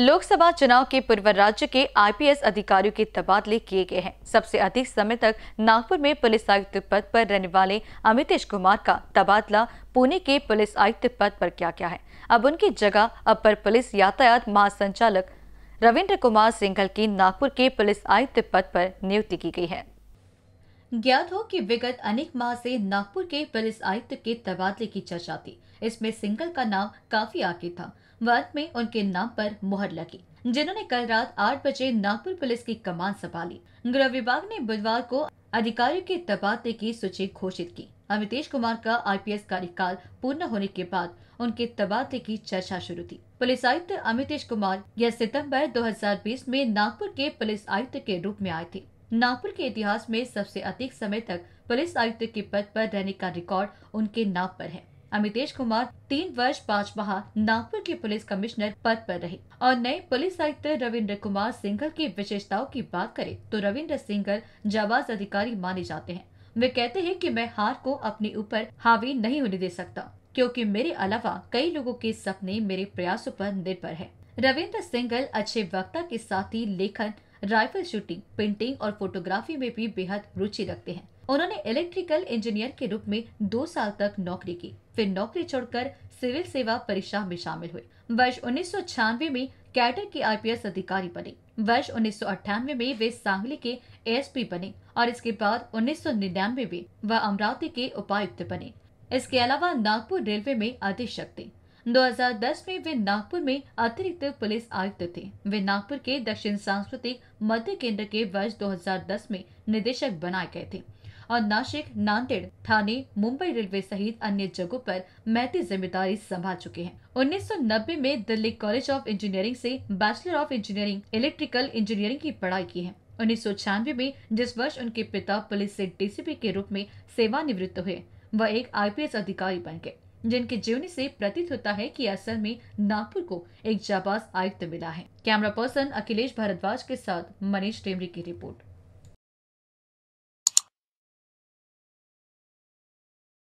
लोकसभा चुनाव के पूर्व राज्य के आईपीएस अधिकारियों के तबादले किए गए हैं सबसे अधिक समय तक नागपुर में पुलिस आयुक्त पद पर रहने वाले अमितेश कुमार का तबादला पुणे के पुलिस आयुक्त पद पर किया गया है अब उनकी जगह अपर पुलिस यातायात महासंचालक रविंद्र कुमार सिंघल की नागपुर के पुलिस आयुक्त पद पर नियुक्ति की गई है ज्ञात हो कि विगत अनेक माह से नागपुर के पुलिस आयुक्त के तबादले की चर्चा थी इसमें सिंगल का नाम काफी आगे था वर्त में उनके नाम पर मुहर लगी जिन्होंने कल रात आठ बजे नागपुर पुलिस की कमान संभाली गृह विभाग ने बुधवार को अधिकारियों के तबादले की सूची घोषित की अमितेश कुमार का आईपीएस कार्यकाल पूर्ण होने के बाद उनके तबादले की चर्चा शुरू थी पुलिस आयुक्त अमितेश कुमार यह सितंबर 2020 में नागपुर के पुलिस आयुक्त के रूप में आए थे नागपुर के इतिहास में सबसे अधिक समय तक पुलिस आयुक्त के पद पर रहने का रिकॉर्ड उनके नाम पर है अमितेश कुमार तीन वर्ष पाँच माह नागपुर के पुलिस कमिश्नर पद पर रहे और नए पुलिस आयुक्त रविंद्र कुमार सिंघल की विशेषताओं की बात करें तो रविंद्र सिंघल जाबाज अधिकारी माने जाते हैं वे कहते हैं कि मैं हार को अपने ऊपर हावी नहीं होने दे सकता क्योंकि मेरे अलावा कई लोगों के सपने मेरे प्रयासों पर निर्भर है रविंद्र सिंघल अच्छे वक्ता के साथ ही लेखन राइफल शूटिंग पेंटिंग और फोटोग्राफी में भी बेहद रुचि रखते हैं उन्होंने इलेक्ट्रिकल इंजीनियर के रूप में दो साल तक नौकरी की फिर नौकरी छोड़कर सिविल सेवा परीक्षा में शामिल हुए वर्ष उन्नीस में कैटर के आईपीएस अधिकारी बने वर्ष उन्नीस में वे सांगली के एएसपी बने और इसके बाद उन्नीस में वह अमरावती के उपायुक्त बने इसके अलावा नागपुर रेलवे में अधीक्षक थे 2010 में वे नागपुर में अतिरिक्त पुलिस आयुक्त थे वे नागपुर के दक्षिण सांस्कृतिक मध्य केंद्र के वर्ष 2010 में निदेशक बनाए गए थे और नासिक नांदेड़ थाने मुंबई रेलवे सहित अन्य जगहों पर मैती जिम्मेदारी संभाल चुके हैं 1990 में दिल्ली कॉलेज ऑफ इंजीनियरिंग से bachelor of engineering electrical engineering की पढ़ाई की है उन्नीस में जिस वर्ष उनके पिता पुलिस से डीसीपी के रूप में सेवानिवृत्त हुए वह एक आईपीएस अधिकारी बन गए जिनके जीवनी से प्रतीत होता है कि असल में नागपुर को एक जाबाज आयुक्त मिला है कैमरा पर्सन अखिलेश भारद्वाज के साथ मनीष टेमरी की रिपोर्ट